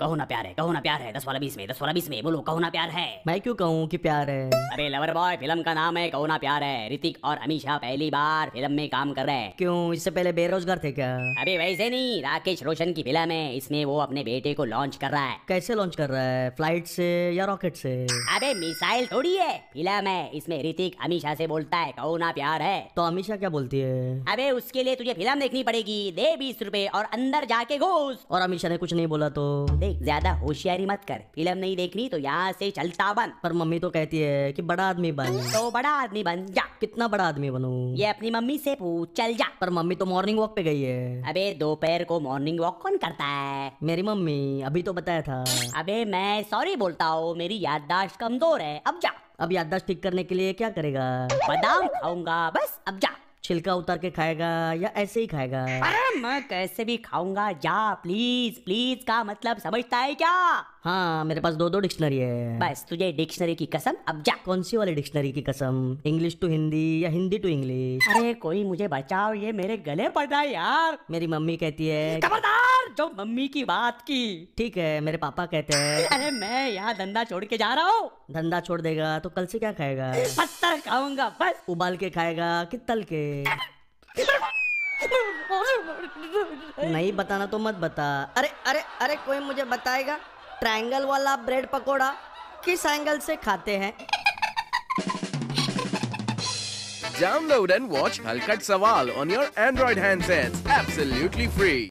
कहो ना प्यार है कहो ना प्यार है दस वाला बीस में दस वाला बीस में बोलो कहो ना प्यार है मैं क्यों कहूँ कि प्यार है अरे लवर बॉय फिल्म का नाम है कहो ना प्यार है ऋतिक और अमीशा पहली बार फिल्म में काम कर रहे हैं क्यों इससे पहले बेरोजगार थे क्या अरे वैसे नहीं राकेश रोशन की फिल्म है इसमें वो अपने बेटे को लॉन्च कर रहा है कैसे लॉन्च कर रहा है फ्लाइट से या रॉकेट से अरे मिसाइल थोड़ी है फिल्म है इसमें ऋतिक अमीशा से बोलता है कहो ना प्यार है तो अमीशा क्या बोलती है अरे उसके लिए तुझे फिल्म देखनी पड़ेगी दे बीस रूपए और अंदर जाके घोष और अमीशा ने कुछ नहीं बोला तो ज्यादा होशियारी मत कर फिल्म नहीं देखनी तो यहाँ से चलता बन पर मम्मी तो कहती है कि बड़ा आदमी बन तो बड़ा आदमी बन जा कितना बड़ा आदमी बनू ये अपनी मम्मी से पूछ चल जा पर मम्मी तो मॉर्निंग वॉक पे गई है अबे दोपहर को मॉर्निंग वॉक कौन करता है मेरी मम्मी अभी तो बताया था अबे मैं सॉरी बोलता हूँ मेरी याददाश्त कमजोर है अब जा अब याददाश्त ठीक करने के लिए क्या करेगा बादाम खाऊंगा बस अब जा छिलका उतार के खाएगा या ऐसे ही खाएगा अरे मैं कैसे भी खाऊंगा जा प्लीज प्लीज का मतलब समझता है क्या हाँ मेरे पास दो दो डिक्शनरी है बस तुझे डिक्शनरी की कसम अब जा कौन सी वाली डिक्शनरी की कसम इंग्लिश टू हिंदी या हिंदी टू इंग्लिश अरे कोई मुझे बचाओ ये मेरे गले पड़ रहा है यार मेरी मम्मी कहती है खबरदार जो मम्मी की बात की ठीक है मेरे पापा कहते हैं अरे मैं यहाँ धंधा छोड़ के जा रहा हूँ धंधा छोड़ देगा तो कल से क्या खाएगा पत्थर खाऊंगा बस उबाल के खाएगा कि तल के नहीं बताना तो मत बता अरे अरे अरे कोई मुझे बताएगा ट्रायंगल वाला ब्रेड पकोड़ा किस एंगल से खाते हैं Download and watch Halkat Sawal on your Android handsets absolutely free.